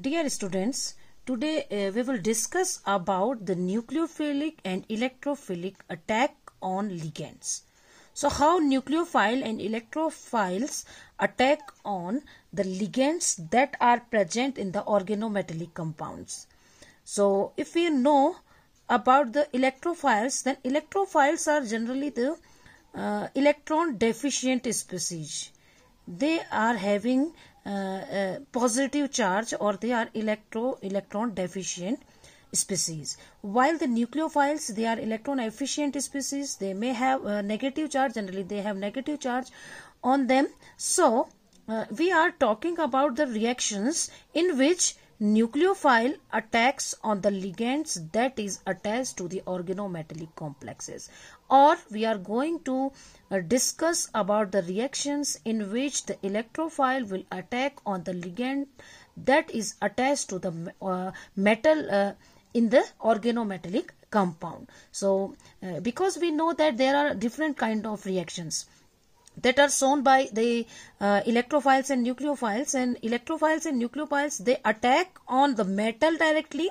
Dear students, today uh, we will discuss about the nucleophilic and electrophilic attack on ligands. So how nucleophile and electrophiles attack on the ligands that are present in the organometallic compounds. So if we know about the electrophiles, then electrophiles are generally the uh, electron deficient species. They are having uh, uh, positive charge or they are electro electron deficient species while the nucleophiles they are electron efficient species they may have uh, negative charge generally they have negative charge on them so uh, we are talking about the reactions in which nucleophile attacks on the ligands that is attached to the organometallic complexes or we are going to uh, discuss about the reactions in which the electrophile will attack on the ligand that is attached to the uh, metal uh, in the organometallic compound. So, uh, because we know that there are different kind of reactions that are shown by the uh, electrophiles and nucleophiles and electrophiles and nucleophiles they attack on the metal directly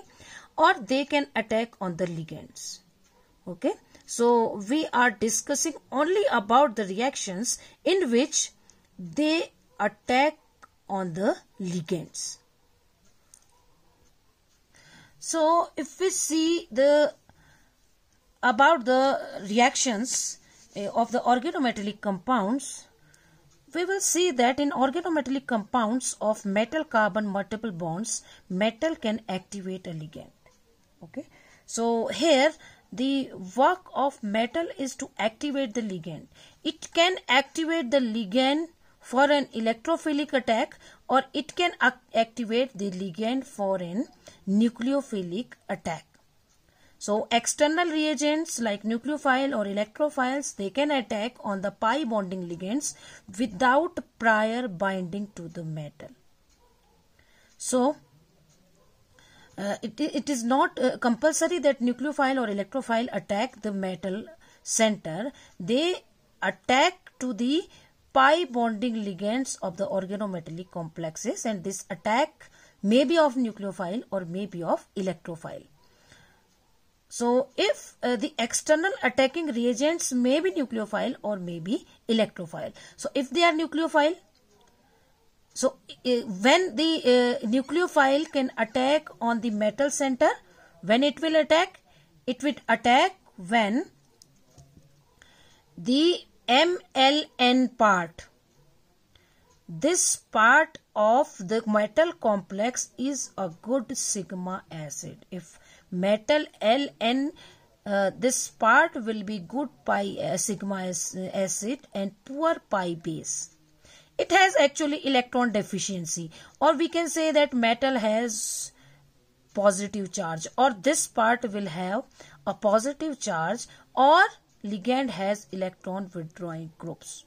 or they can attack on the ligands okay so we are discussing only about the reactions in which they attack on the ligands. So if we see the about the reactions eh, of the organometallic compounds, we will see that in organometallic compounds of metal carbon multiple bonds, metal can activate a ligand. Okay. So here the work of metal is to activate the ligand. It can activate the ligand for an electrophilic attack or it can activate the ligand for an nucleophilic attack. So external reagents like nucleophile or electrophiles they can attack on the pi bonding ligands without prior binding to the metal. So uh, it, it is not uh, compulsory that nucleophile or electrophile attack the metal center. They attack to the pi bonding ligands of the organometallic complexes and this attack may be of nucleophile or may be of electrophile. So, if uh, the external attacking reagents may be nucleophile or may be electrophile. So, if they are nucleophile, so when the uh, nucleophile can attack on the metal center, when it will attack? It will attack when the MLN part, this part of the metal complex is a good sigma acid. If metal LN, uh, this part will be good pi uh, sigma acid and poor pi base it has actually electron deficiency or we can say that metal has positive charge or this part will have a positive charge or ligand has electron withdrawing groups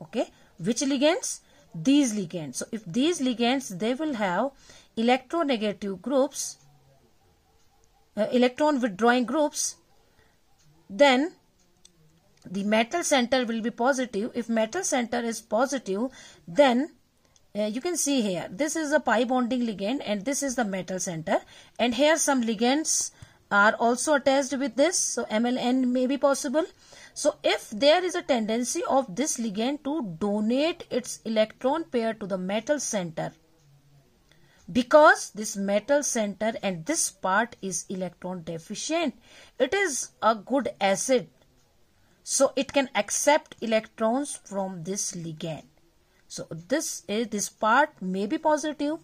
okay which ligands these ligands so if these ligands they will have electronegative groups uh, electron withdrawing groups then the metal center will be positive. If metal center is positive, then uh, you can see here, this is a pi bonding ligand and this is the metal center. And here some ligands are also attached with this. So MLN may be possible. So if there is a tendency of this ligand to donate its electron pair to the metal center, because this metal center and this part is electron deficient, it is a good acid so it can accept electrons from this ligand. So this is this part may be positive,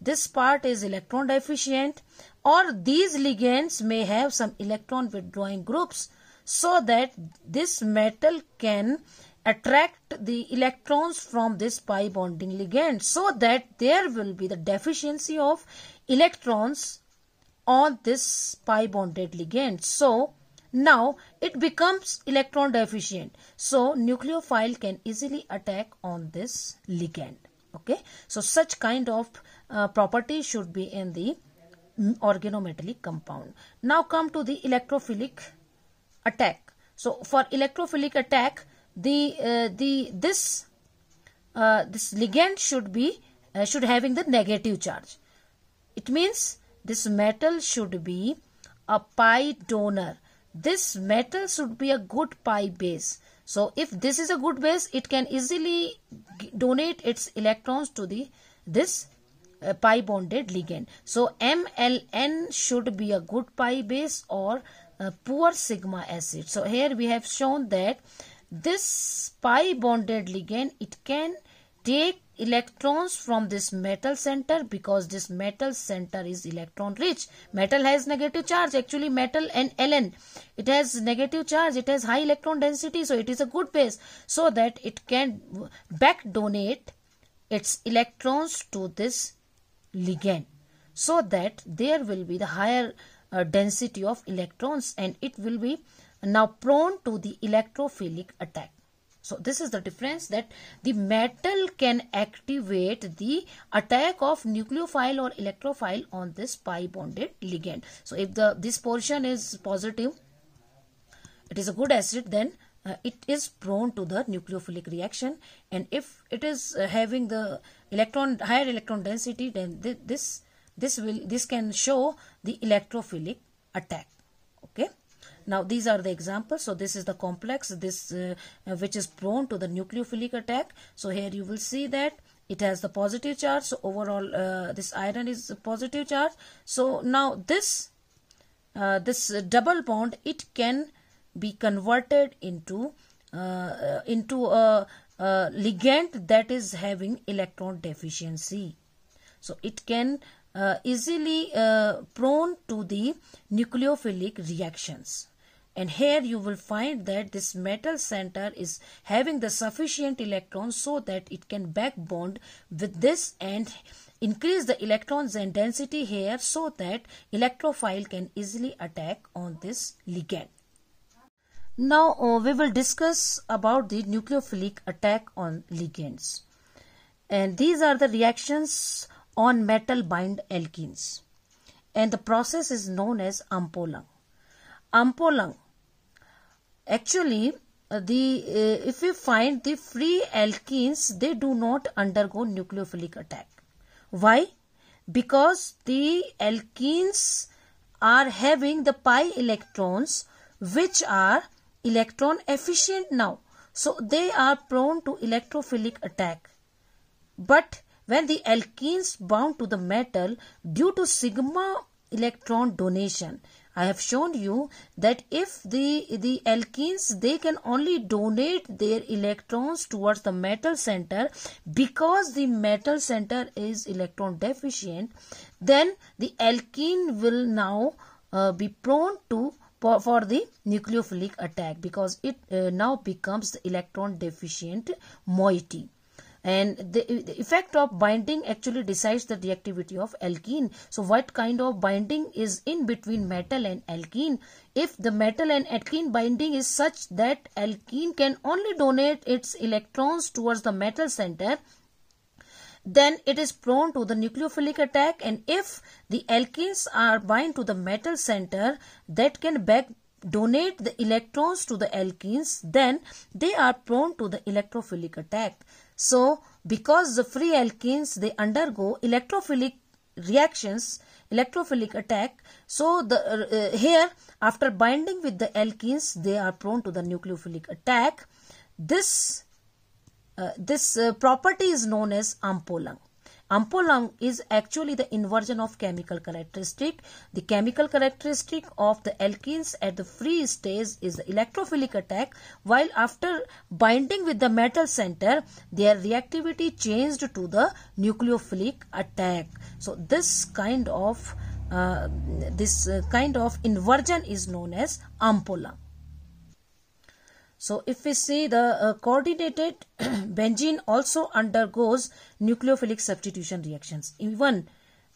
this part is electron deficient or these ligands may have some electron withdrawing groups so that this metal can attract the electrons from this pi bonding ligand so that there will be the deficiency of electrons on this pi bonded ligand. So, now it becomes electron deficient. So nucleophile can easily attack on this ligand. Okay. So such kind of uh, property should be in the mm, organometallic compound. Now come to the electrophilic attack. So for electrophilic attack, the uh, the this uh, this ligand should be uh, should having the negative charge. It means this metal should be a pi donor this metal should be a good pi base so if this is a good base it can easily donate its electrons to the this uh, pi bonded ligand so mln should be a good pi base or poor sigma acid so here we have shown that this pi bonded ligand it can take electrons from this metal center because this metal center is electron rich metal has negative charge actually metal and ln it has negative charge it has high electron density so it is a good base so that it can back donate its electrons to this ligand so that there will be the higher uh, density of electrons and it will be now prone to the electrophilic attack so this is the difference that the metal can activate the attack of nucleophile or electrophile on this pi bonded ligand. So if the this portion is positive, it is a good acid then uh, it is prone to the nucleophilic reaction and if it is uh, having the electron higher electron density then th this this will this can show the electrophilic attack okay now these are the examples. So this is the complex this uh, uh, which is prone to the nucleophilic attack. So here you will see that it has the positive charge. So overall uh, this iron is a positive charge. So now this uh, this double bond it can be converted into uh, uh, into a, a ligand that is having electron deficiency. So it can uh, easily uh, prone to the nucleophilic reactions and here you will find that this metal center is having the sufficient electrons so that it can back bond with this and increase the electrons and density here so that electrophile can easily attack on this ligand. Now uh, we will discuss about the nucleophilic attack on ligands. And these are the reactions on metal bind alkenes. And the process is known as ampolung. Ampolung Actually, uh, the uh, if we find the free alkenes, they do not undergo nucleophilic attack. Why? Because the alkenes are having the pi electrons which are electron efficient now. So they are prone to electrophilic attack. But when the alkenes bound to the metal due to sigma electron donation, I have shown you that if the, the alkenes, they can only donate their electrons towards the metal center because the metal center is electron deficient, then the alkene will now uh, be prone to for, the nucleophilic attack because it uh, now becomes the electron deficient moiety and the, the effect of binding actually decides the reactivity of alkene so what kind of binding is in between metal and alkene if the metal and alkene binding is such that alkene can only donate its electrons towards the metal center then it is prone to the nucleophilic attack and if the alkenes are bind to the metal center that can back donate the electrons to the alkenes then they are prone to the electrophilic attack so, because the free alkenes, they undergo electrophilic reactions, electrophilic attack. So, the uh, uh, here, after binding with the alkenes, they are prone to the nucleophilic attack. This, uh, this uh, property is known as ampolung lung is actually the inversion of chemical characteristic. The chemical characteristic of the alkenes at the free stage is the electrophilic attack while after binding with the metal center their reactivity changed to the nucleophilic attack. So this kind of uh, this uh, kind of inversion is known as ampolung. So if we see the uh, coordinated benzene also undergoes nucleophilic substitution reactions. Even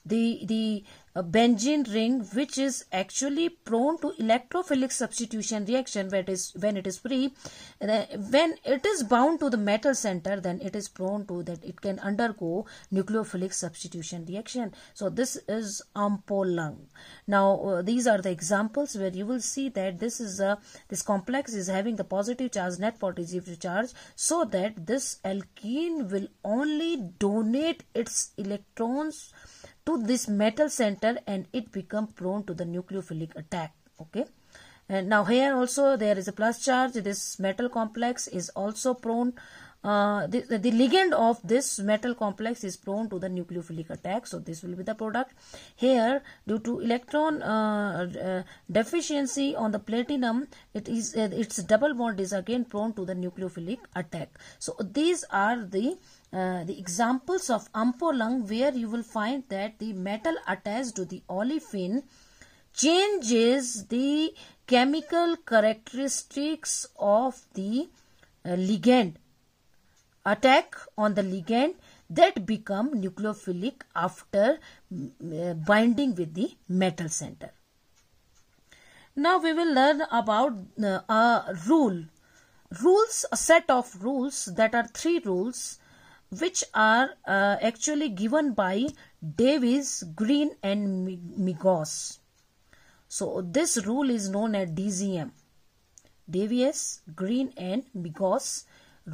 the, the a benzene ring which is actually prone to electrophilic substitution reaction when it is, when it is free. When it is bound to the metal center then it is prone to that it can undergo nucleophilic substitution reaction. So this is ampolung. Now uh, these are the examples where you will see that this is a this complex is having the positive charge net positive charge so that this alkene will only donate its electrons to this metal center and it become prone to the nucleophilic attack okay and now here also there is a plus charge this metal complex is also prone uh, the, the ligand of this metal complex is prone to the nucleophilic attack so this will be the product here due to electron uh, uh, deficiency on the platinum it is uh, its double bond is again prone to the nucleophilic attack so these are the uh, the examples of ampolung where you will find that the metal attached to the olefin changes the chemical characteristics of the uh, ligand attack on the ligand that become nucleophilic after mm, uh, binding with the metal center. Now we will learn about uh, a rule. Rules, a set of rules that are three rules which are uh, actually given by Davis, Green and Migos. So this rule is known as DZM, Davis, Green and Migos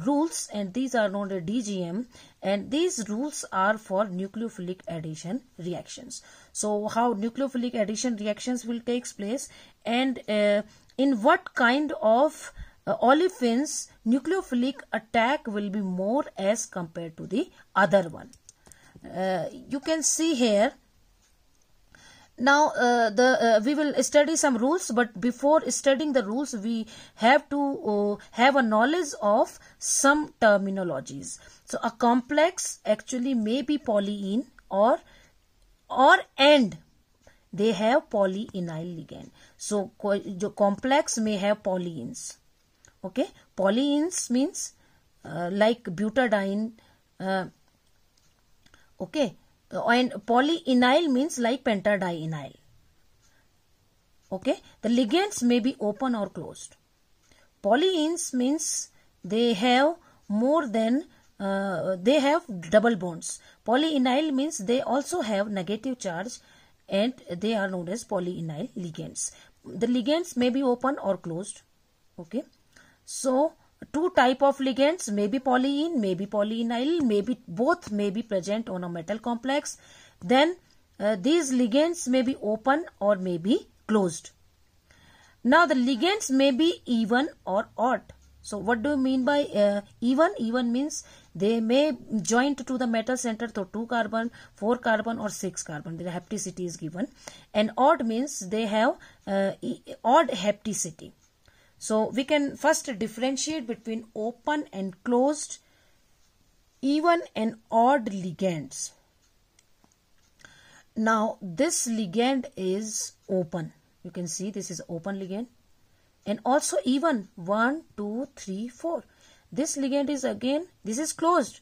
rules and these are known as DGM and these rules are for nucleophilic addition reactions. So how nucleophilic addition reactions will take place and uh, in what kind of uh, olefins nucleophilic attack will be more as compared to the other one. Uh, you can see here now uh, the uh, we will study some rules but before studying the rules we have to uh, have a knowledge of some terminologies so a complex actually may be polyene or or and they have polyenyl ligand so co complex may have polyenes Okay, polyenes means uh, like butadiene. Uh, okay, and polyenyl means like pentadienyl. Okay, the ligands may be open or closed. Polyenes means they have more than uh, they have double bonds. Polyenyl means they also have negative charge and they are known as polyenyl ligands. The ligands may be open or closed. Okay. So, two type of ligands may be polyene, may be polyenyl, may be both may be present on a metal complex. Then uh, these ligands may be open or may be closed. Now the ligands may be even or odd. So what do you mean by uh, even? Even means they may joined to the metal center through 2 carbon, 4 carbon or 6 carbon. The hapticity is given. And odd means they have uh, odd hapticity. So we can first differentiate between open and closed, even and odd ligands. Now this ligand is open. You can see this is open ligand and also even 1, 2, 3, 4. This ligand is again, this is closed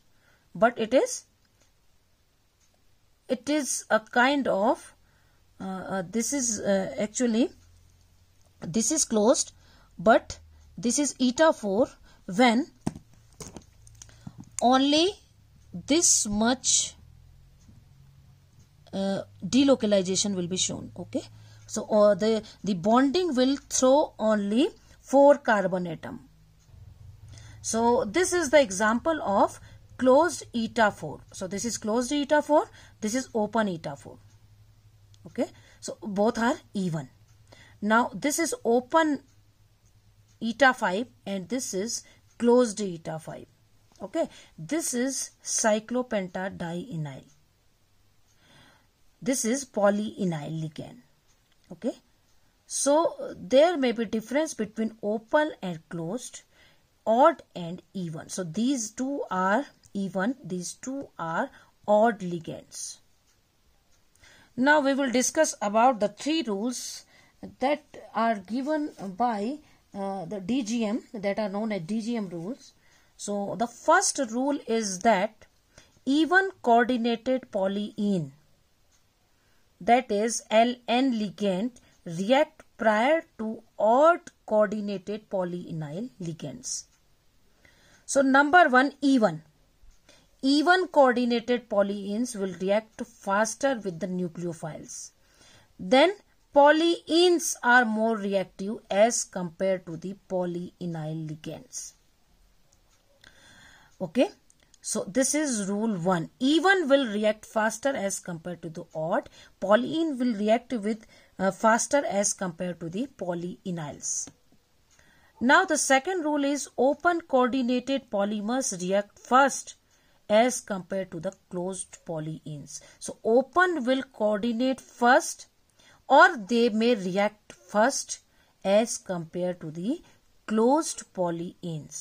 but it is it is a kind of uh, uh, this is uh, actually this is closed but this is eta 4 when only this much uh, delocalization will be shown okay so or uh, the the bonding will throw only four carbon atom so this is the example of closed eta 4 so this is closed eta 4 this is open eta 4 okay so both are even now this is open eta 5 and this is closed eta 5. Okay, this is cyclopentadienyl. This is polyenyl ligand. Okay, so there may be difference between open and closed, odd and even. So these two are even, these two are odd ligands. Now we will discuss about the three rules that are given by uh, the DGM that are known as DGM rules. So the first rule is that even coordinated polyene that is LN ligand react prior to odd coordinated polyenyl ligands. So number one even. Even coordinated polyenes will react faster with the nucleophiles. Then polyenes are more reactive as compared to the polyenyl ligands. Okay. So this is rule 1. Even will react faster as compared to the odd. Polyene will react with uh, faster as compared to the polyenyls. Now the second rule is open coordinated polymers react first as compared to the closed polyenes. So open will coordinate first or they may react first as compared to the closed polyenes.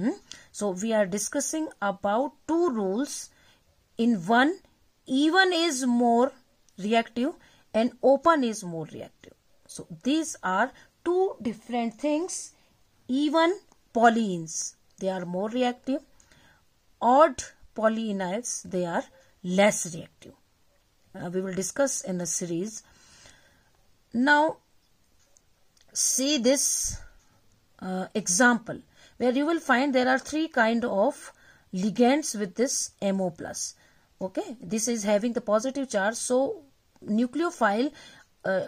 Hmm? So we are discussing about two rules. In one, even is more reactive and open is more reactive. So these are two different things. Even polyenes, they are more reactive. Odd polyeniles, they are less reactive. Uh, we will discuss in a series now, see this uh, example where you will find there are three kind of ligands with this MO+. plus. Okay, this is having the positive charge. So, nucleophile uh,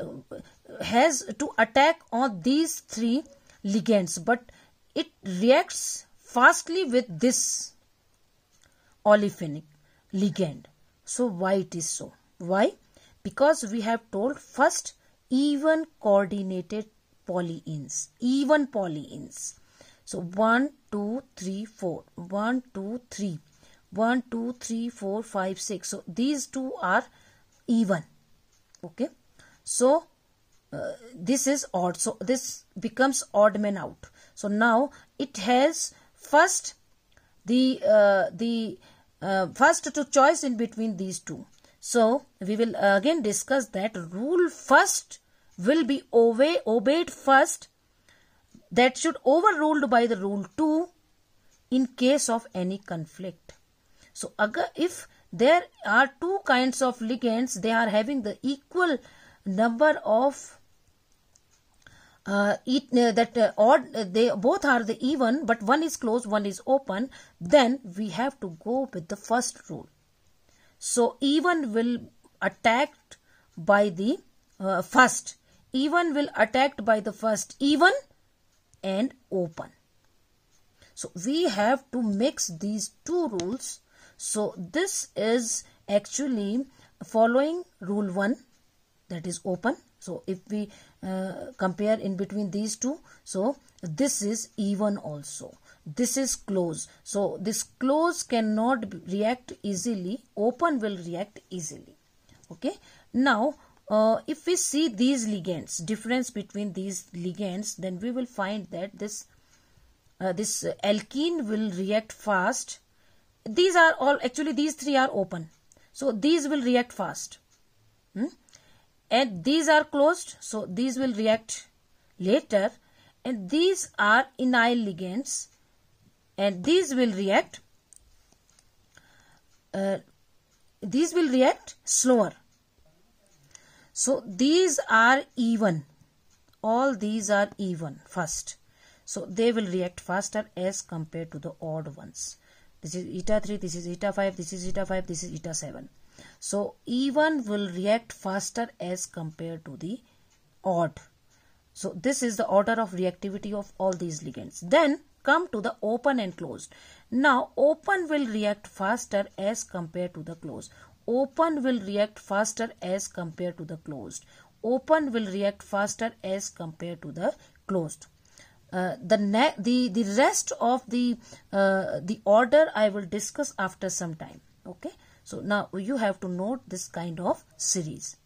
has to attack on these three ligands. But it reacts fastly with this olefinic ligand. So, why it is so? Why? Because we have told first even coordinated polyenes, even polyenes. So 1, 2, 3, 4, 1, 2, 3, 1, 2, 3, 4, 5, 6. So these two are even. Okay. So uh, this is odd. So this becomes odd man out. So now it has first the uh, the uh, first to choice in between these two. So we will again discuss that rule first will be obey, obeyed first that should overruled by the rule 2 in case of any conflict. So if there are two kinds of ligands, they are having the equal number of uh, it, uh, that uh, odd uh, they both are the even but one is closed one is open then we have to go with the first rule so even will attacked by the uh, first even will attacked by the first even and open. So we have to mix these two rules. So this is actually following rule 1 that is open. So if we uh, compare in between these two, so this is even also. This is close. So this close cannot react easily. Open will react easily. Okay. Now uh, if we see these ligands, difference between these ligands, then we will find that this uh, this alkene will react fast. These are all actually these three are open, so these will react fast, hmm? and these are closed, so these will react later, and these are enil ligands, and these will react. Uh, these will react slower so these are even. All these are even first. So they will react faster as compared to the odd ones. This is eta 3, this is eta 5, this is eta 5, this is eta 7. So even will react faster as compared to the odd. So this is the order of reactivity of all these ligands. Then come to the open and closed. Now open will react faster as compared to the closed open will react faster as compared to the closed open will react faster as compared to the closed uh, the the the rest of the uh, the order I will discuss after some time okay so now you have to note this kind of series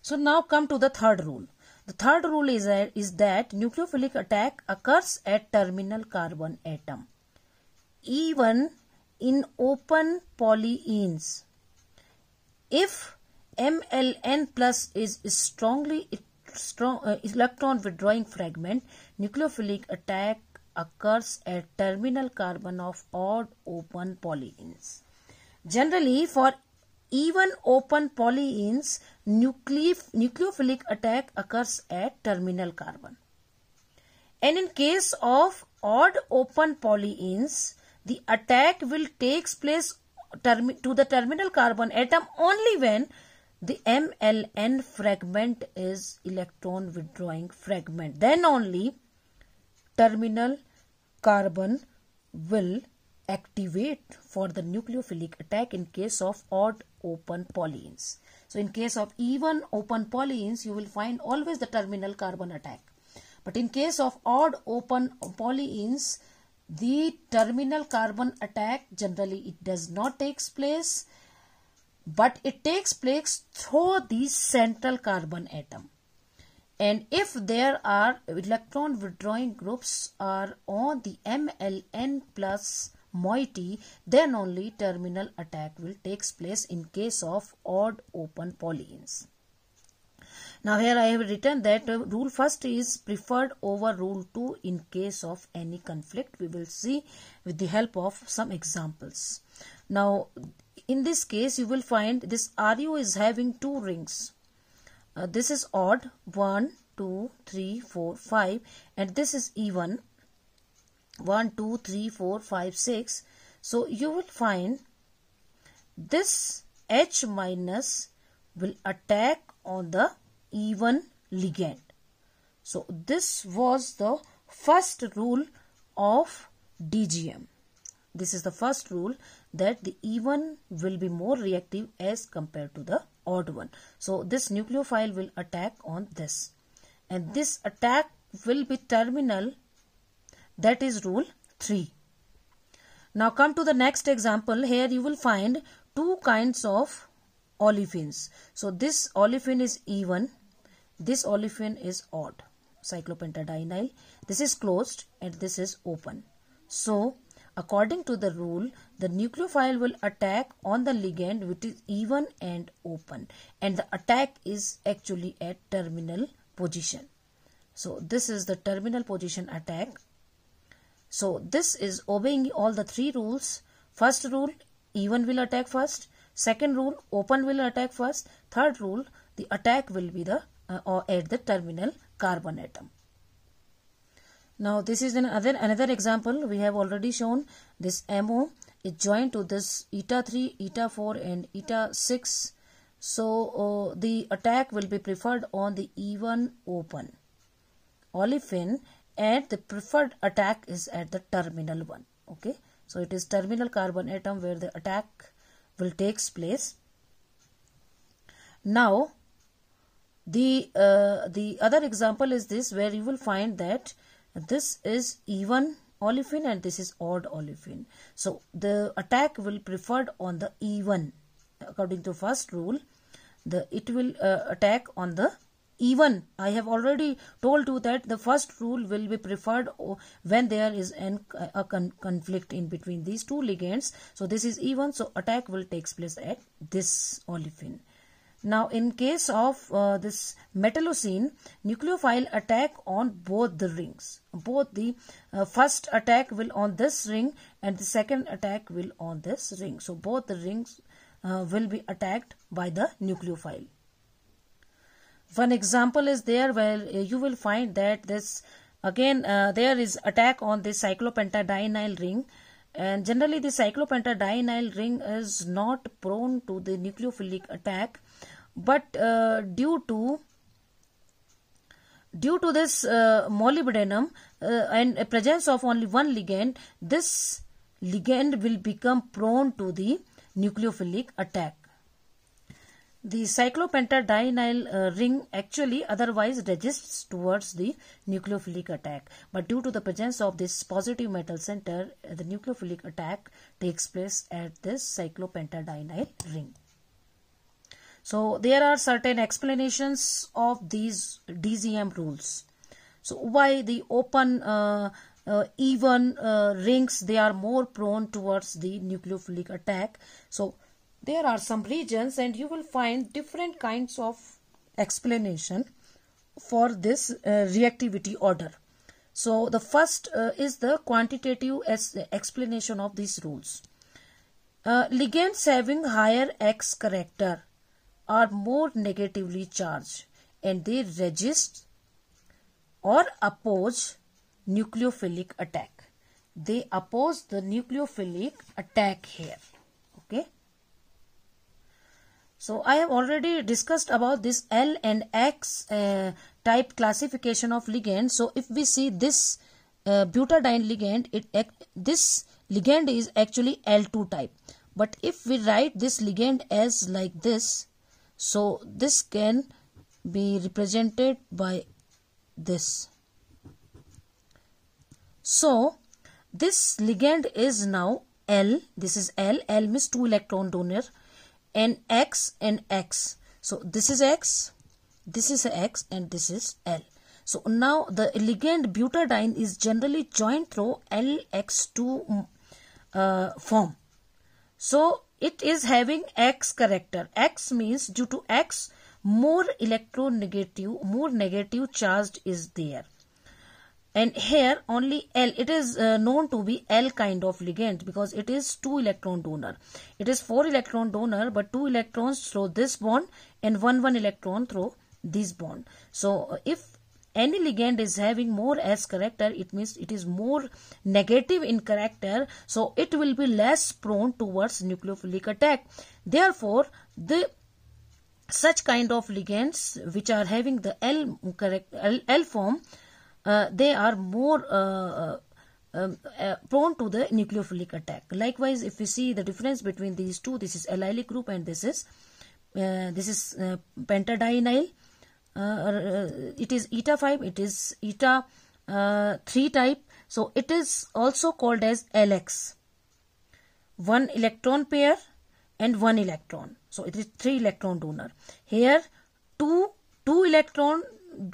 so now come to the third rule the third rule is uh, is that nucleophilic attack occurs at terminal carbon atom even in open polyenes if MLN plus is strongly strong uh, electron withdrawing fragment, nucleophilic attack occurs at terminal carbon of odd open polyenes. Generally, for even open polyenes, nucleophilic attack occurs at terminal carbon. And in case of odd open polyenes, the attack will takes place to the terminal carbon atom only when the MLN fragment is electron withdrawing fragment. Then only terminal carbon will activate for the nucleophilic attack in case of odd open polyenes. So in case of even open polyenes, you will find always the terminal carbon attack. But in case of odd open polyenes, the terminal carbon attack generally it does not takes place but it takes place through the central carbon atom and if there are electron withdrawing groups are on the mln plus moiety then only terminal attack will takes place in case of odd open polyenes now here I have written that rule first is preferred over rule 2 in case of any conflict. We will see with the help of some examples. Now in this case you will find this RU is having two rings. Uh, this is odd 1, 2, 3, 4, 5 and this is even 1, 2, 3, 4, 5, 6. So you will find this H minus will attack on the even ligand. So this was the first rule of DGM. This is the first rule that the even will be more reactive as compared to the odd one. So this nucleophile will attack on this. And this attack will be terminal. That is rule 3. Now come to the next example. Here you will find two kinds of olefins. So this olefin is even, this olefin is odd, cyclopentadienyl. This is closed and this is open. So according to the rule, the nucleophile will attack on the ligand which is even and open and the attack is actually at terminal position. So this is the terminal position attack. So this is obeying all the three rules. First rule, even will attack first. Second rule, open will attack first. Third rule, the attack will be the uh, or at the terminal carbon atom. Now this is another another example we have already shown this MO is joined to this eta 3, eta 4 and eta 6. So uh, the attack will be preferred on the E1 open olefin and the preferred attack is at the terminal one. Okay. So it is terminal carbon atom where the attack will takes place. Now, the, uh, the other example is this where you will find that this is even olefin and this is odd olefin. So, the attack will preferred on the even according to first rule. The, it will uh, attack on the even i have already told you that the first rule will be preferred when there is an, a con conflict in between these two ligands so this is e1 so attack will takes place at this olefin now in case of uh, this metallocene nucleophile attack on both the rings both the uh, first attack will on this ring and the second attack will on this ring so both the rings uh, will be attacked by the nucleophile one example is there where uh, you will find that this again uh, there is attack on the cyclopentadienyl ring and generally the cyclopentadienyl ring is not prone to the nucleophilic attack but uh, due to due to this uh, molybdenum uh, and presence of only one ligand this ligand will become prone to the nucleophilic attack the cyclopentadienyl uh, ring actually otherwise resists towards the nucleophilic attack. But due to the presence of this positive metal center, uh, the nucleophilic attack takes place at this cyclopentadienyl ring. So there are certain explanations of these DZM rules. So why the open uh, uh, even uh, rings, they are more prone towards the nucleophilic attack. So there are some regions and you will find different kinds of explanation for this uh, reactivity order. So the first uh, is the quantitative explanation of these rules. Uh, ligands having higher X character are more negatively charged and they resist or oppose nucleophilic attack. They oppose the nucleophilic attack here. So I have already discussed about this L and X uh, type classification of ligand. So if we see this uh, butadiene ligand, it this ligand is actually L2 type. But if we write this ligand as like this, so this can be represented by this. So this ligand is now L. This is L. L means two electron donor and x and x so this is x this is x and this is l so now the ligand butadiene is generally joined through lx2 mm, uh, form so it is having x character x means due to x more electronegative more negative charged is there and here only L it is uh, known to be L kind of ligand because it is two electron donor it is four electron donor but two electrons through this bond and one one electron through this bond so uh, if any ligand is having more s character it means it is more negative in character so it will be less prone towards nucleophilic attack therefore the such kind of ligands which are having the L, L, L form uh, they are more uh, uh, um, uh, prone to the nucleophilic attack. Likewise, if we see the difference between these two, this is allylic group and this is uh, this is uh, pentadienyl. it is eta 5, it is eta 3 type. So it is also called as LX. One electron pair and one electron. So it is three electron donor. Here two two electron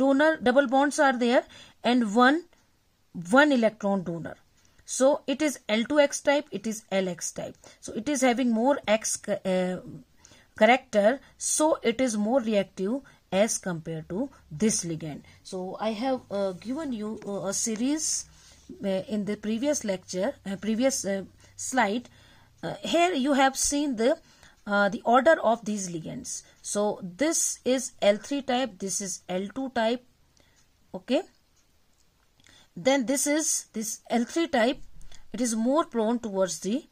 donor double bonds are there and one one electron donor so it is L2x type it is LX type so it is having more x uh, character so it is more reactive as compared to this ligand so I have uh, given you uh, a series uh, in the previous lecture uh, previous uh, slide here you have seen the the order of these ligands so this is L3 type this is L2 type okay then this is this L3 type it is more prone towards the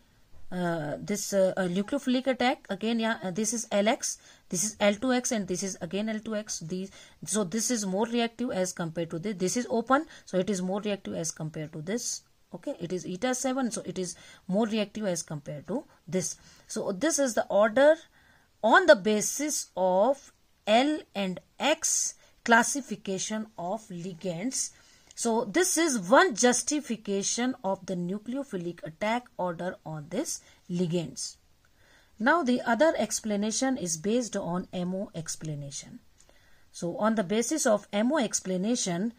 uh, this uh, attack again yeah uh, this is LX this is L2X and this is again L2X these so this is more reactive as compared to this this is open so it is more reactive as compared to this okay it is eta 7 so it is more reactive as compared to this so this is the order on the basis of L and X classification of ligands so this is one justification of the nucleophilic attack order on these ligands. Now the other explanation is based on MO explanation. So on the basis of MO explanation,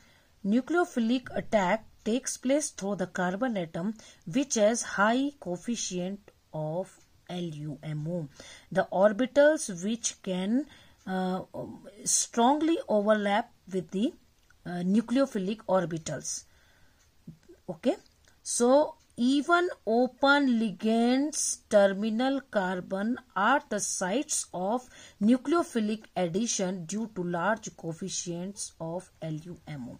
nucleophilic attack takes place through the carbon atom which has high coefficient of LUMO. The orbitals which can uh, strongly overlap with the uh, nucleophilic orbitals okay so even open ligands terminal carbon are the sites of nucleophilic addition due to large coefficients of LUMO.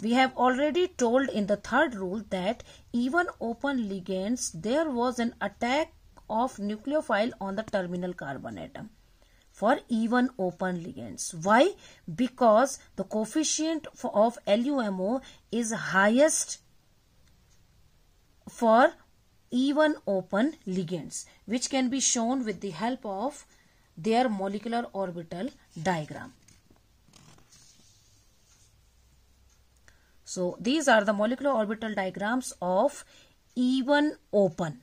We have already told in the third rule that even open ligands there was an attack of nucleophile on the terminal carbon atom for even open ligands. Why? Because the coefficient of LUMO is highest for even open ligands which can be shown with the help of their molecular orbital diagram. So these are the molecular orbital diagrams of even open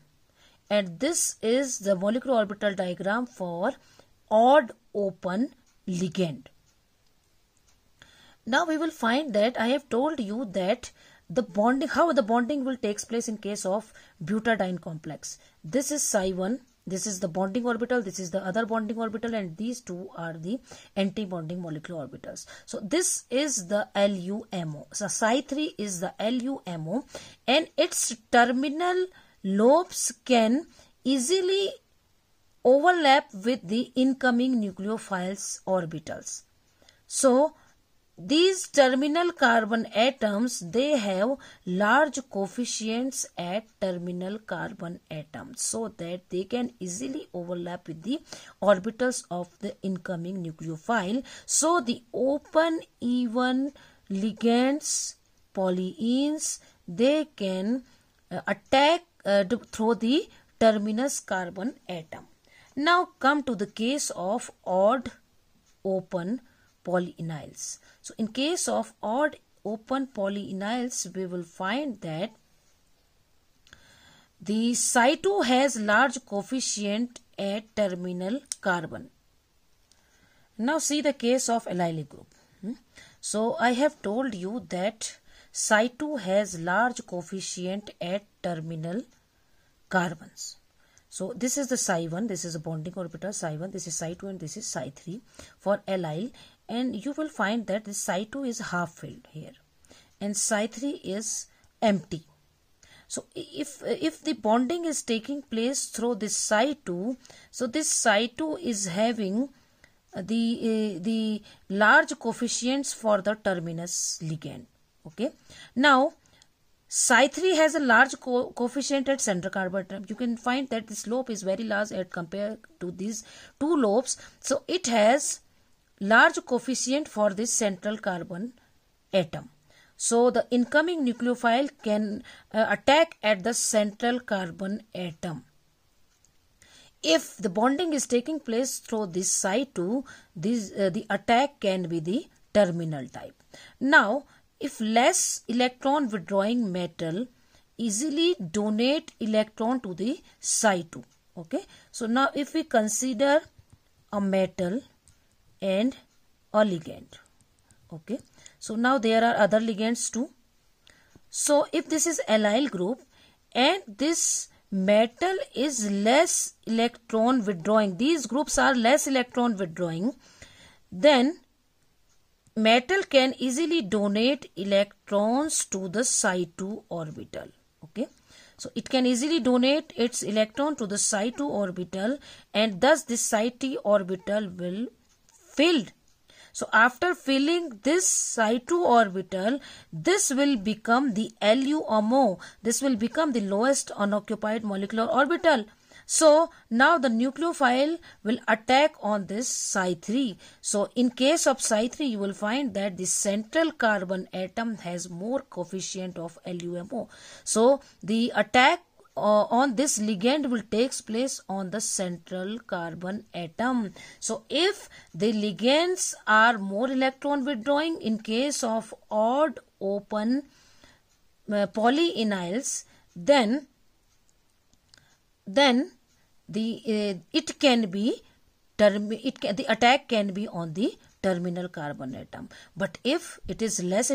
and this is the molecular orbital diagram for odd open ligand. Now we will find that I have told you that the bonding, how the bonding will takes place in case of butadiene complex. This is psi1, this is the bonding orbital, this is the other bonding orbital and these two are the anti-bonding molecular orbitals. So this is the LUMO. So psi3 is the LUMO and its terminal lobes can easily overlap with the incoming nucleophile's orbitals. So, these terminal carbon atoms, they have large coefficients at terminal carbon atoms so that they can easily overlap with the orbitals of the incoming nucleophile. So, the open even ligands, polyenes, they can uh, attack uh, through the terminus carbon atom. Now come to the case of odd open polyenyls. So in case of odd open polyenyls, we will find that the cyto has large coefficient at terminal carbon. Now see the case of allyl group. Hmm? So I have told you that cyto has large coefficient at terminal carbons. So this is the psi 1, this is a bonding orbital psi 1, this is psi 2 and this is psi 3 for allyl and you will find that this psi 2 is half filled here and psi 3 is empty. So if, if the bonding is taking place through this psi 2, so this psi 2 is having uh, the, uh, the large coefficients for the terminus ligand. Okay. Now Psi 3 has a large co coefficient at central carbon atom. You can find that this lobe is very large at compared to these two lobes. So it has large coefficient for this central carbon atom. So the incoming nucleophile can uh, attack at the central carbon atom. If the bonding is taking place through this psi 2, this, uh, the attack can be the terminal type. Now, if less electron withdrawing metal easily donate electron to the psi 2. Okay. So now if we consider a metal and a ligand. Okay. So now there are other ligands too. So if this is allyl group and this metal is less electron withdrawing, these groups are less electron withdrawing, then metal can easily donate electrons to the psi2 orbital okay so it can easily donate its electron to the psi2 orbital and thus this psi2 orbital will filled so after filling this psi2 orbital, this will become the LuMO. This will become the lowest unoccupied molecular orbital. So now the nucleophile will attack on this psi 3. So in case of psi 3 you will find that the central carbon atom has more coefficient of LUMO. So the attack uh, on this ligand will takes place on the central carbon atom. So if the ligands are more electron withdrawing in case of odd open uh, then then the uh, it can be term it can, the attack can be on the terminal carbon atom but if it is less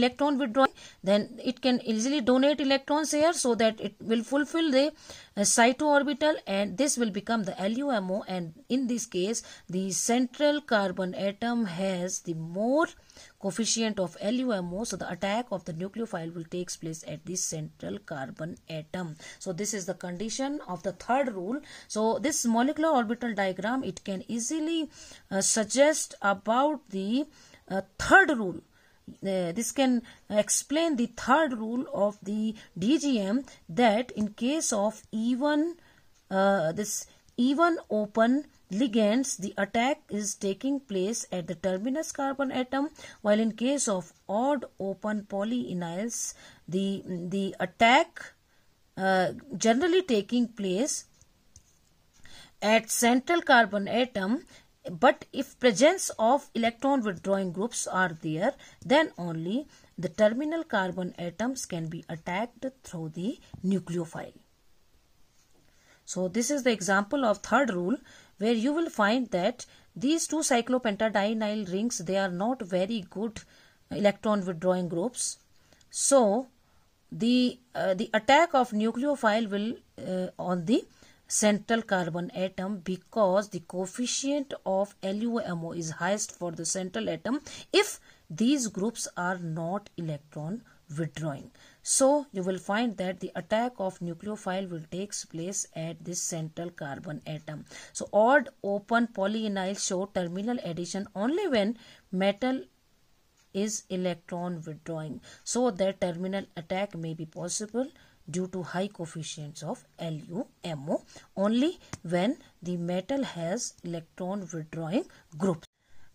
electron withdrawing then it can easily donate electrons here so that it will fulfill the a orbital and this will become the LUMO and in this case the central carbon atom has the more coefficient of LUMO so the attack of the nucleophile will takes place at this central carbon atom. So this is the condition of the third rule. So this molecular orbital diagram it can easily uh, suggest about the uh, third rule uh, this can explain the third rule of the DGM that in case of even uh, this even open ligands the attack is taking place at the terminus carbon atom while in case of odd open polyenyls the the attack uh, generally taking place at central carbon atom but if presence of electron withdrawing groups are there then only the terminal carbon atoms can be attacked through the nucleophile so this is the example of third rule where you will find that these two cyclopentadienyl rings they are not very good electron withdrawing groups so the uh, the attack of nucleophile will uh, on the central carbon atom because the coefficient of LUMO is highest for the central atom if these groups are not electron withdrawing. So you will find that the attack of nucleophile will takes place at this central carbon atom. So odd open polyenyl show terminal addition only when metal is electron withdrawing. So that terminal attack may be possible due to high coefficients of LUMO only when the metal has electron withdrawing groups.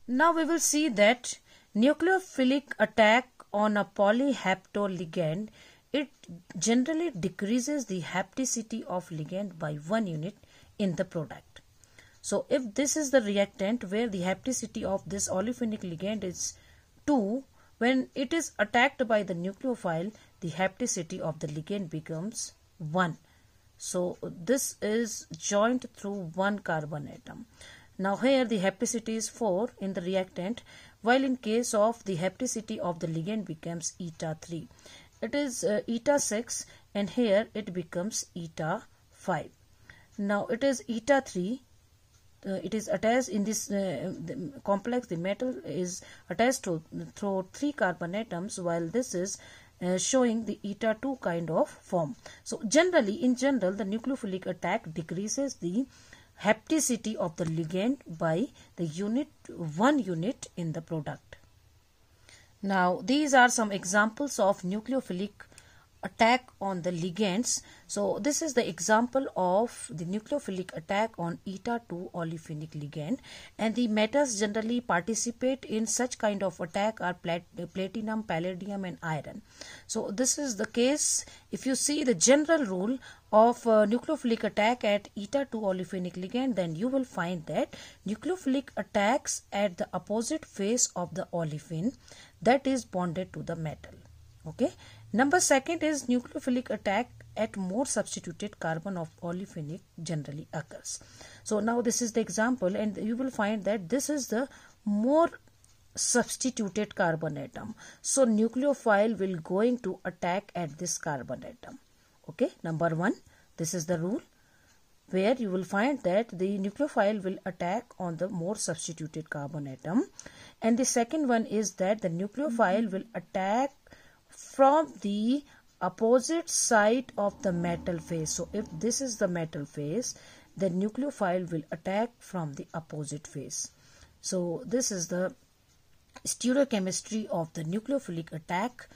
Now we will see that nucleophilic attack on a polyheptoligand ligand it generally decreases the hapticity of ligand by one unit in the product. So if this is the reactant where the hapticity of this olefinic ligand is 2 when it is attacked by the nucleophile the hapticity of the ligand becomes 1. So this is joined through one carbon atom. Now here the hapticity is 4 in the reactant while in case of the hapticity of the ligand becomes eta 3. It is uh, eta 6 and here it becomes eta 5. Now it is eta 3 uh, it is attached in this uh, the complex the metal is attached to through three carbon atoms while this is uh, showing the eta 2 kind of form. So generally, in general, the nucleophilic attack decreases the hapticity of the ligand by the unit 1 unit in the product. Now, these are some examples of nucleophilic attack on the ligands. So this is the example of the nucleophilic attack on eta 2 olefinic ligand and the metals generally participate in such kind of attack are plat platinum, palladium and iron. So this is the case if you see the general rule of uh, nucleophilic attack at eta 2 olefinic ligand then you will find that nucleophilic attacks at the opposite face of the olefin that is bonded to the metal okay Number second is nucleophilic attack at more substituted carbon of olefinic generally occurs. So now this is the example and you will find that this is the more substituted carbon atom. So nucleophile will going to attack at this carbon atom. Okay, number one, this is the rule where you will find that the nucleophile will attack on the more substituted carbon atom. And the second one is that the nucleophile will attack from the opposite side of the metal face. So if this is the metal face, the nucleophile will attack from the opposite face. So this is the stereochemistry of the nucleophilic attack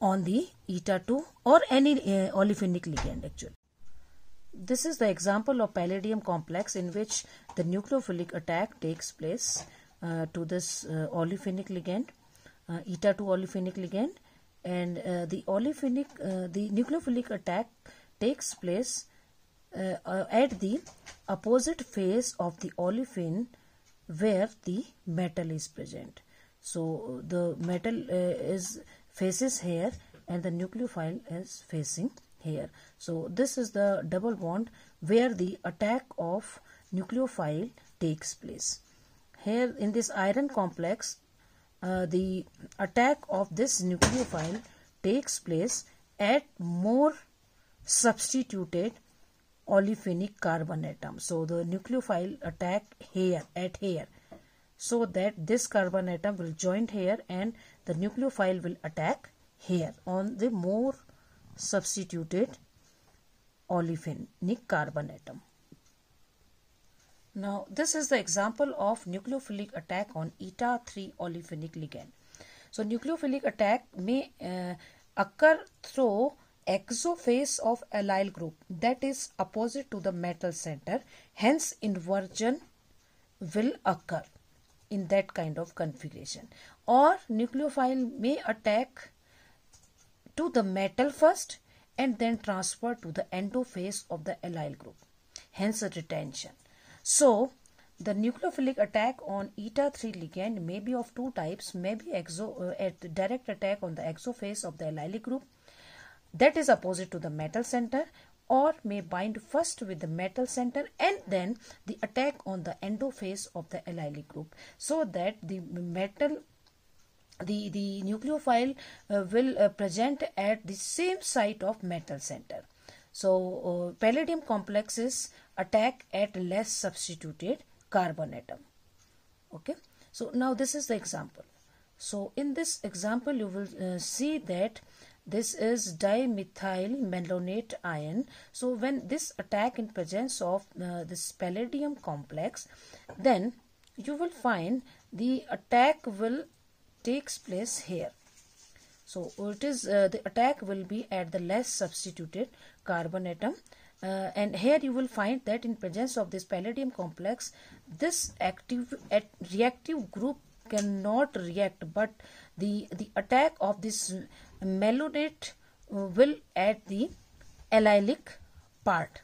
on the eta 2 or any uh, olefinic ligand actually. This is the example of palladium complex in which the nucleophilic attack takes place uh, to this uh, olefinic ligand, uh, eta 2 olefinic ligand and uh, the olefinic uh, the nucleophilic attack takes place uh, uh at the opposite face of the olefin where the metal is present so the metal uh, is faces here and the nucleophile is facing here so this is the double bond where the attack of nucleophile takes place here in this iron complex uh, the attack of this nucleophile takes place at more substituted olefinic carbon atom. So the nucleophile attack here at here so that this carbon atom will join here and the nucleophile will attack here on the more substituted olefinic carbon atom. Now, this is the example of nucleophilic attack on eta 3 olefinic ligand. So, nucleophilic attack may uh, occur through exophase of allyl group that is opposite to the metal center. Hence, inversion will occur in that kind of configuration. Or nucleophile may attack to the metal first and then transfer to the endophase of the allyl group. Hence, retention. So, the nucleophilic attack on eta-3 ligand may be of two types, may be exo, uh, direct attack on the exophase of the allylic group that is opposite to the metal center or may bind first with the metal center and then the attack on the endophase of the allylic group so that the metal the, the nucleophile uh, will uh, present at the same site of metal center. So uh, palladium complexes attack at less substituted carbon atom. Okay. So now this is the example. So in this example you will uh, see that this is dimethyl malonate ion. So when this attack in presence of uh, this palladium complex then you will find the attack will takes place here so it is uh, the attack will be at the less substituted carbon atom. Uh, and here you will find that in presence of this palladium complex, this active reactive group cannot react, but the the attack of this melonate uh, will add the allylic part.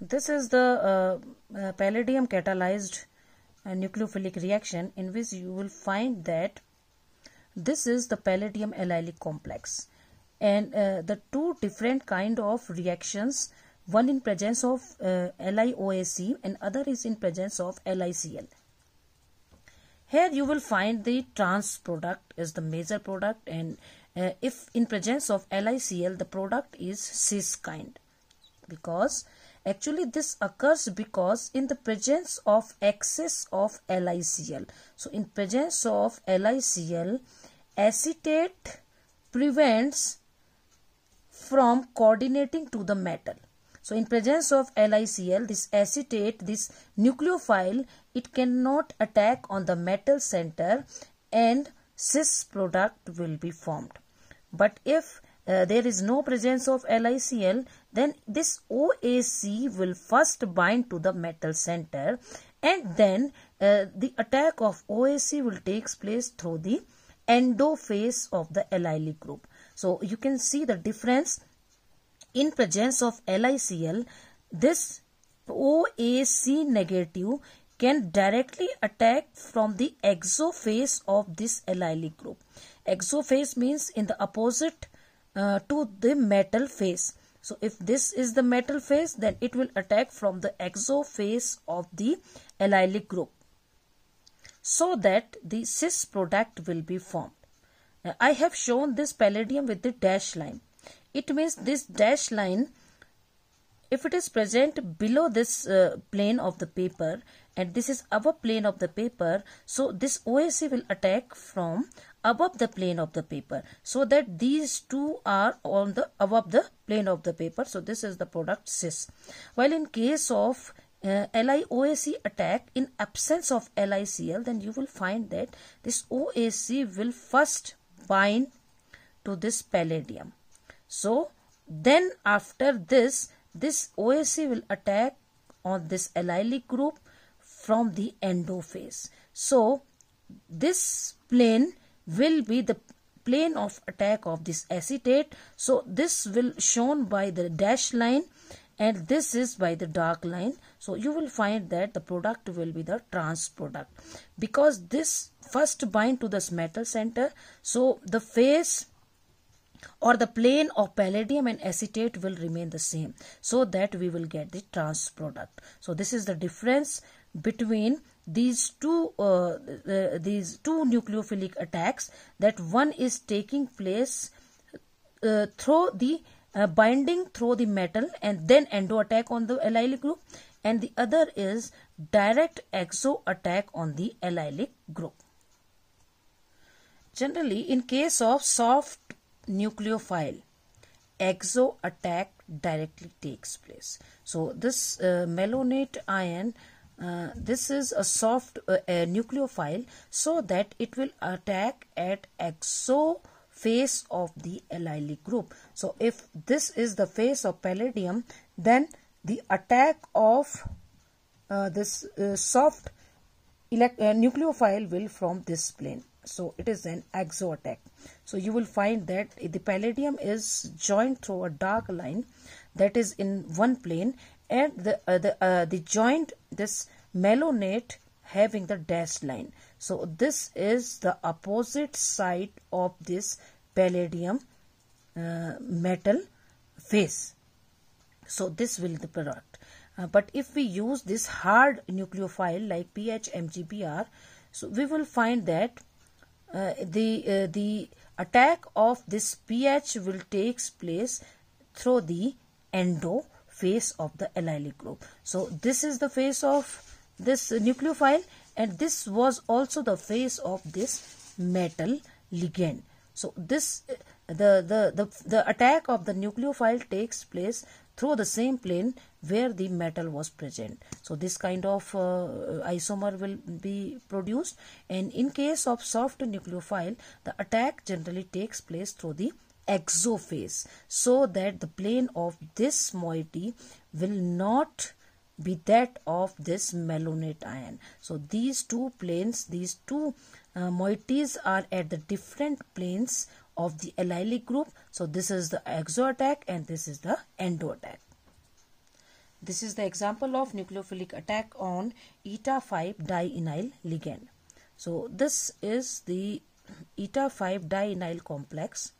This is the uh, uh palladium catalyzed uh, nucleophilic reaction in which you will find that this is the palladium allylic complex. And uh, the two different kind of reactions, one in presence of uh, LiOAC and other is in presence of LiCl. Here you will find the trans product is the major product and uh, if in presence of LiCl the product is cis kind because actually this occurs because in the presence of excess of LiCl. So in presence of LiCl acetate prevents from coordinating to the metal. So in presence of LiCl, this acetate, this nucleophile, it cannot attack on the metal center and cis product will be formed. But if uh, there is no presence of LiCl, then this OAC will first bind to the metal center and then uh, the attack of OAC will takes place through the endophase of the allylic group. So you can see the difference in presence of LiCl. This OAC negative can directly attack from the exophase of this allylic group. Exophase means in the opposite uh, to the metal phase. So if this is the metal phase then it will attack from the exophase of the allylic group so that the cis product will be formed. Now, uh, I have shown this palladium with the dash line. It means this dash line, if it is present below this uh, plane of the paper and this is above plane of the paper, so this OAC will attack from above the plane of the paper so that these two are on the above the plane of the paper so this is the product cis while in case of uh, LiOAC attack in absence of LiCl, then you will find that this OAC will first bind to this palladium. So, then after this, this OAC will attack on this allylic group from the endophase. So, this plane will be the plane of attack of this acetate. So, this will shown by the dashed line and this is by the dark line so you will find that the product will be the trans product because this first bind to this metal center so the face or the plane of palladium and acetate will remain the same so that we will get the trans product so this is the difference between these two uh, uh, these two nucleophilic attacks that one is taking place uh, through the uh, binding through the metal and then endo attack on the allylic group and the other is direct exo attack on the allylic group. Generally, in case of soft nucleophile, exo attack directly takes place. So, this uh, melonate ion, uh, this is a soft uh, nucleophile so that it will attack at exo face of the allylic group. So if this is the face of palladium, then the attack of uh, this uh, soft elect uh, nucleophile will from this plane. So it is an axo attack. So you will find that the palladium is joined through a dark line that is in one plane and the uh, the, uh, the joint this malonate having the dashed line. So this is the opposite side of this palladium uh, metal face. So this will the product. Uh, but if we use this hard nucleophile like PHMGPR, so we will find that uh, the uh, the attack of this pH will takes place through the endo face of the allylic group. So this is the face of this nucleophile and this was also the face of this metal ligand. So this the, the, the, the attack of the nucleophile takes place through the same plane where the metal was present. So this kind of uh, isomer will be produced and in case of soft nucleophile the attack generally takes place through the exophase so that the plane of this moiety will not be that of this malonate ion. So these two planes, these two uh, moieties are at the different planes of the allylic group. So this is the attack, and this is the attack. This is the example of nucleophilic attack on eta 5 dienyl ligand. So this is the eta 5 dienyl complex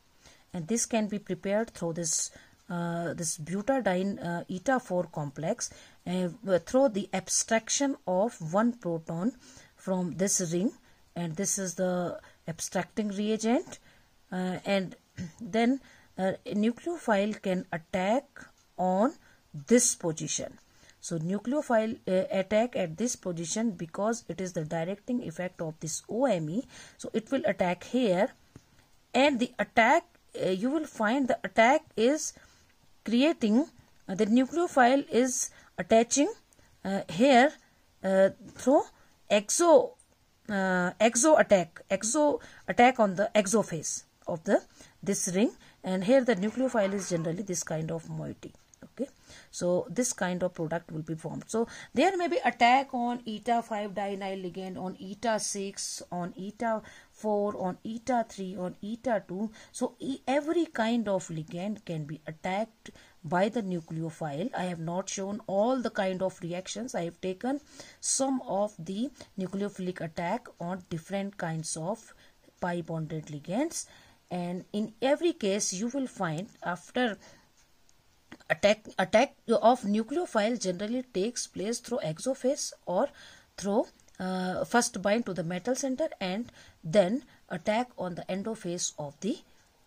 and this can be prepared through this uh, this butadiene uh, eta 4 complex uh, through the abstraction of one proton from this ring and this is the abstracting reagent uh, and then uh, a nucleophile can attack on this position so nucleophile uh, attack at this position because it is the directing effect of this OME so it will attack here and the attack uh, you will find the attack is creating uh, the nucleophile is attaching uh, here through exo uh, exo attack exo attack on the exophase of the this ring and here the nucleophile is generally this kind of moiety okay so this kind of product will be formed so there may be attack on eta 5 dienyl ligand on eta 6 on eta 4 on eta 3 on eta 2 so every kind of ligand can be attacked by the nucleophile. I have not shown all the kind of reactions. I have taken some of the nucleophilic attack on different kinds of pi bonded ligands and in every case you will find after attack attack of nucleophile generally takes place through exophase or through uh, first bind to the metal center and then attack on the endophase of the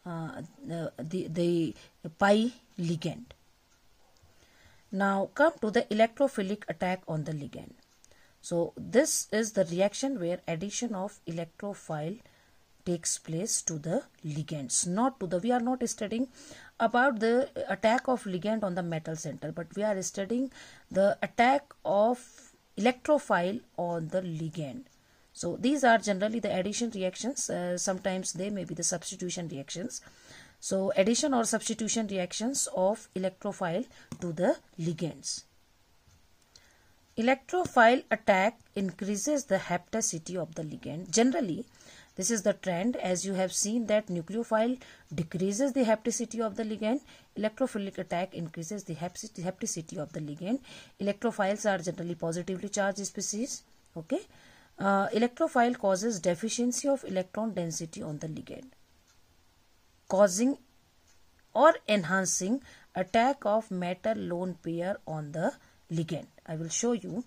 uh, the the, the pi ligand. Now come to the electrophilic attack on the ligand. So this is the reaction where addition of electrophile takes place to the ligands not to the we are not studying about the attack of ligand on the metal center but we are studying the attack of electrophile on the ligand so these are generally the addition reactions uh, sometimes they may be the substitution reactions so addition or substitution reactions of electrophile to the ligands. Electrophile attack increases the hapticity of the ligand. Generally, this is the trend as you have seen that nucleophile decreases the hapticity of the ligand. Electrophilic attack increases the hapticity of the ligand. Electrophiles are generally positively charged species. Okay. Uh, electrophile causes deficiency of electron density on the ligand causing or enhancing attack of metal-lone pair on the ligand. I will show you.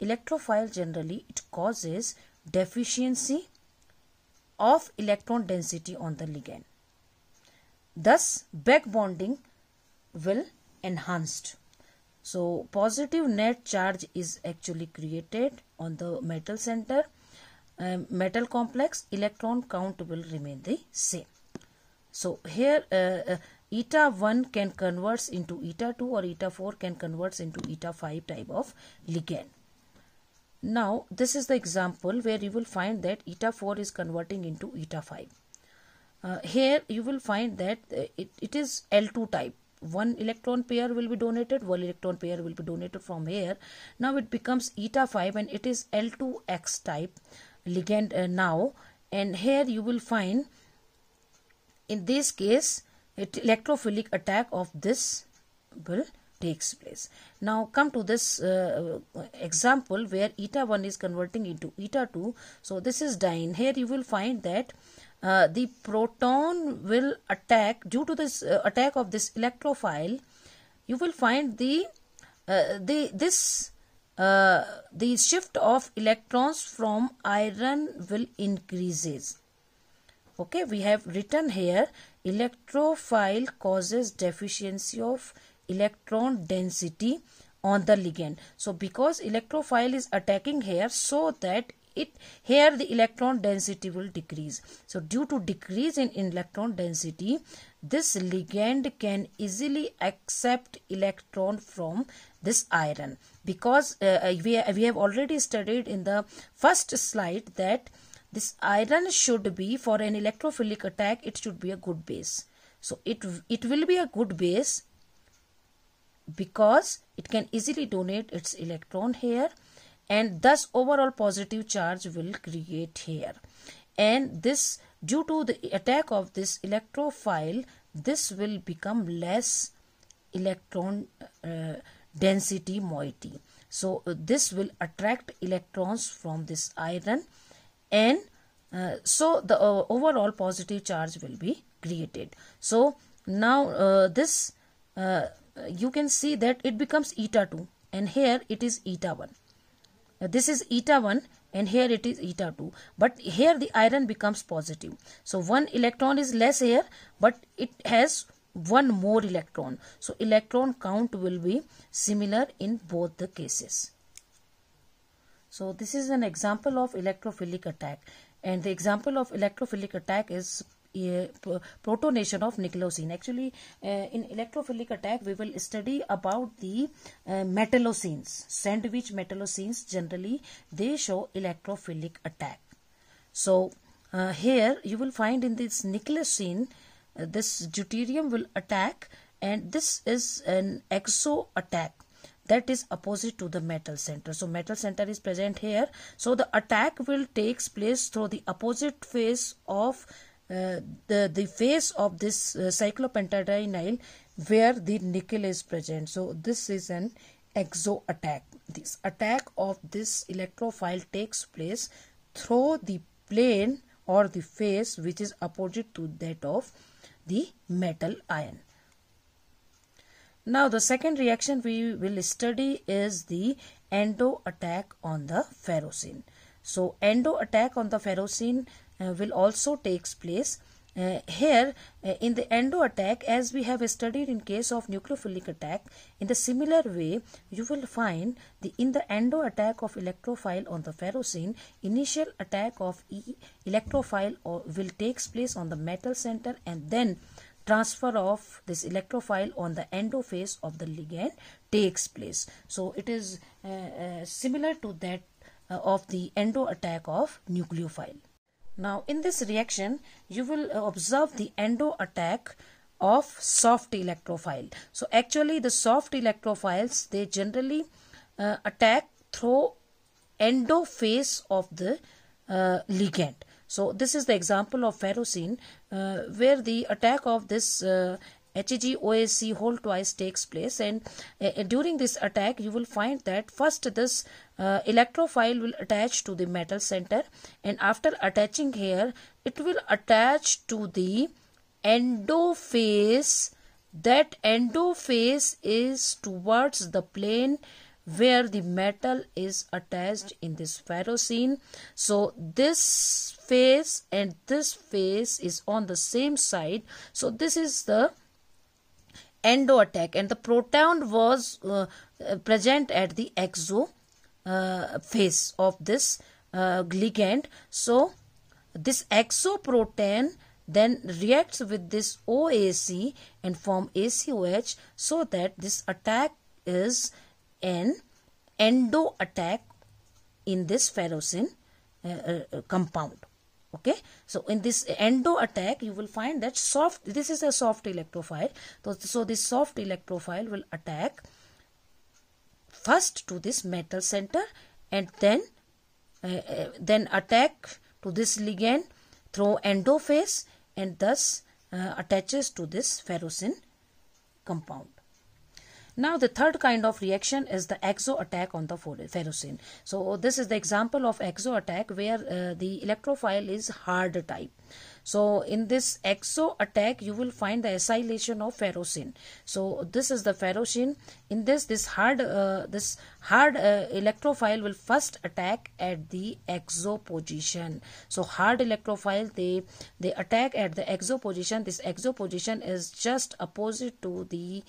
Electrophile generally it causes deficiency of electron density on the ligand. Thus, back bonding will enhanced. So, positive net charge is actually created on the metal center, um, metal complex, electron count will remain the same. So here uh, uh, eta 1 can converts into eta 2 or eta 4 can converts into eta 5 type of ligand. Now this is the example where you will find that eta 4 is converting into eta 5. Uh, here you will find that uh, it, it is L2 type. One electron pair will be donated, one electron pair will be donated from here. Now it becomes eta 5 and it is L2X type ligand uh, now. And here you will find in this case, it electrophilic attack of this will takes place. Now come to this uh, example where eta 1 is converting into eta 2. So this is dyne. Here you will find that uh, the proton will attack due to this uh, attack of this electrophile. You will find the uh, the this uh, the shift of electrons from iron will increases okay we have written here electrophile causes deficiency of electron density on the ligand so because electrophile is attacking here so that it here the electron density will decrease so due to decrease in electron density this ligand can easily accept electron from this iron because uh, uh we, we have already studied in the first slide that this iron should be for an electrophilic attack it should be a good base. So it, it will be a good base because it can easily donate its electron here and thus overall positive charge will create here and this due to the attack of this electrophile this will become less electron uh, density moiety so uh, this will attract electrons from this iron and uh, so the uh, overall positive charge will be created so now uh, this uh, you can see that it becomes eta 2 and here it is eta 1 uh, this is eta 1 and here it is eta 2 but here the iron becomes positive so one electron is less here but it has one more electron so electron count will be similar in both the cases so this is an example of electrophilic attack and the example of electrophilic attack is uh, protonation of niclosine. actually uh, in electrophilic attack we will study about the uh, eh, metallocenes sandwich metallocenes generally they show electrophilic attack so here you will find in this niclosine, this deuterium will attack and this is an exo attack that is opposite to the metal center so metal center is present here so the attack will takes place through the opposite face of uh, the the face of this uh, cyclopentadienyl where the nickel is present so this is an exo attack this attack of this electrophile takes place through the plane or the face which is opposite to that of the metal ion now the second reaction we will study is the endo attack on the ferrocene. So endo attack on the ferrocene uh, will also takes place. Uh, here uh, in the endo attack as we have studied in case of nucleophilic attack in the similar way you will find the in the endo attack of electrophile on the ferrocene initial attack of e electrophile or, uh, will takes place on the metal center and then transfer of this electrophile on the endophase of the ligand takes place. So it is uh, uh, similar to that uh, of the endo attack of nucleophile. Now in this reaction you will observe the endo attack of soft electrophile. So actually the soft electrophiles they generally uh, attack through endophase of the uh, ligand. So this is the example of ferrocene uh, where the attack of this uh, hole twice takes place and uh, uh, during this attack you will find that first this uh, electrophile will attach to the metal center and after attaching here it will attach to the endophase that endophase is towards the plane where the metal is attached in this ferrocene so this face and this face is on the same side so this is the endo attack and the proton was uh, uh present at the exo uh, face of this uh, ligand so this exoproton then reacts with this OAC and form ACOH so that this attack is an endo attack in this ferrocin uh, uh compound okay so in this endo attack you will find that soft this is a soft electrophile so, so this soft electrophile will attack first to this metal center and then uh, uh then attack to this ligand through endophase and thus uh, attaches to this ferrocene compound now the third kind of reaction is the exo attack on the ferrocene. So this is the example of exo attack where uh, the electrophile is hard type. So in this exo attack, you will find the acylation of ferrocene. So this is the ferrocene. In this, this hard uh, this hard uh, electrophile will first attack at the exo position. So hard electrophile they they attack at the exo position. This exo position is just opposite to the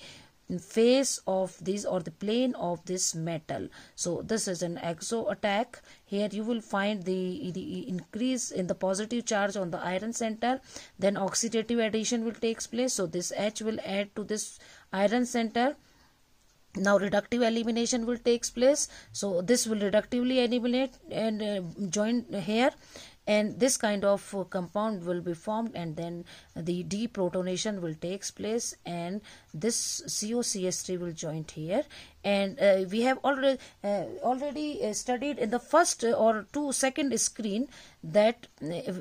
face of this or the plane of this metal so this is an exo attack here you will find the, the increase in the positive charge on the iron center then oxidative addition will takes place so this H will add to this iron center now reductive elimination will takes place so this will reductively eliminate and uh, join here and this kind of uh, compound will be formed and then the deprotonation will takes place and this COCS3 will join here and uh, we have uh, already uh, already studied in the first uh, or two second screen that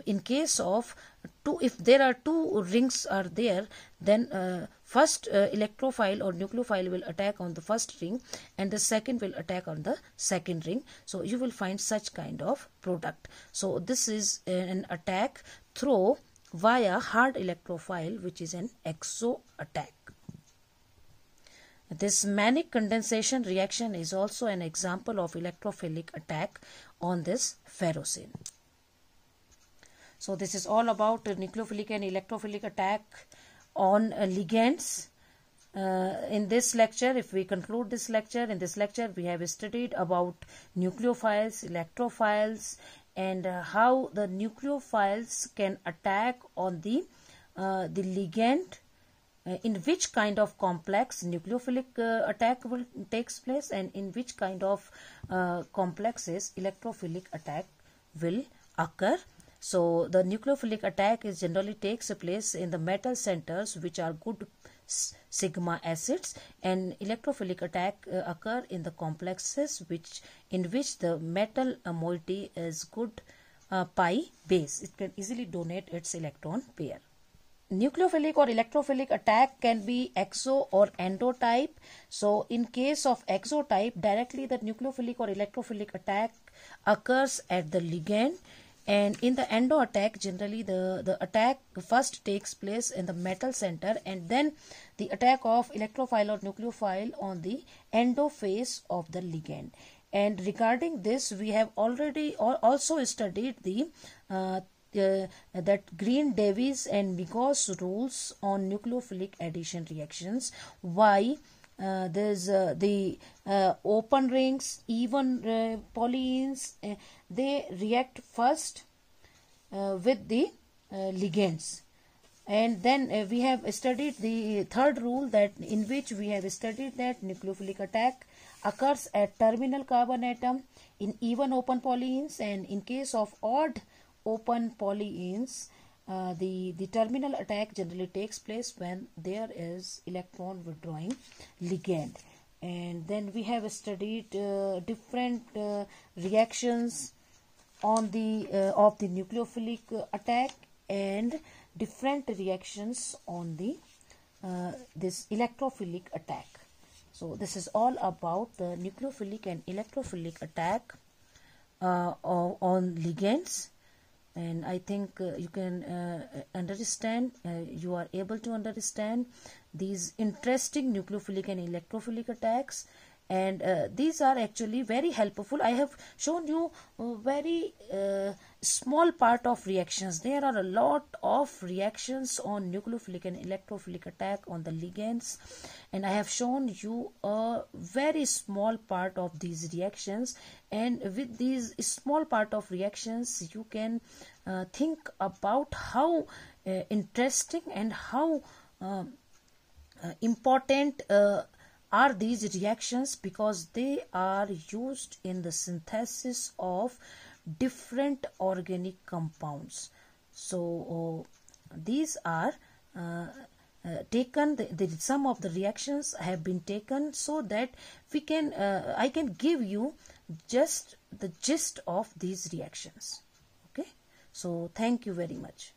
in case of two if there are two rings are there then uh, first uh, electrophile or nucleophile will attack on the first ring and the second will attack on the second ring so you will find such kind of product so this is an attack through via hard electrophile which is an exo attack this manic condensation reaction is also an example of electrophilic attack on this ferrocene. So this is all about nucleophilic and electrophilic attack on uh, ligands. Uh, in this lecture, if we conclude this lecture, in this lecture we have studied about nucleophiles, electrophiles and uh, how the nucleophiles can attack on the, uh, the ligand uh, in which kind of complex nucleophilic uh, attack will takes place and in which kind of complexes electrophilic attack will occur so the nucleophilic attack is generally takes place in the metal centers which are good sigma acids and electrophilic attack uh, occur in the complexes which in which the metal uh, moiety is good uh, pi base. It can easily donate its electron pair. Nucleophilic or electrophilic attack can be exo or endo type. So, in case of exo type, directly the nucleophilic or electrophilic attack occurs at the ligand and in the endo attack generally the the attack first takes place in the metal center and then the attack of electrophile or nucleophile on the endo face of the ligand and regarding this we have already also studied the uh, uh, that Green Davies and Migos rules on nucleophilic addition reactions. Why uh, there's uh, the uh, open rings even uh, polyenes uh, they react first uh, with the ligands and then we have studied the third rule that in which we have studied that nucleophilic attack occurs at terminal carbon atom in even open polyenes and in case of odd open polyenes uh, the, the terminal attack generally takes place when there is electron withdrawing ligand. And then we have studied uh, different uh, reactions on the uh, of the nucleophilic attack and different reactions on the uh, this electrophilic attack. So this is all about the nucleophilic and electrophilic attack on ligands and i think uh, you can uh, uh, understand uh, you are able to understand these interesting nucleophilic and electrophilic attacks and uh, these are actually very helpful i have shown you very uh, small part of reactions there are a lot of reactions on nucleophilic and electrophilic attack on the ligands and i have shown you a very small part of these reactions and with these small part of reactions you can uh, think about how uh, interesting and how uh, uh, important uh, are these reactions because they are used in the synthesis of different organic compounds so uh, these are uh, uh, taken the, the, some of the reactions have been taken so that we can uh, I can give you just the gist of these reactions okay so thank you very much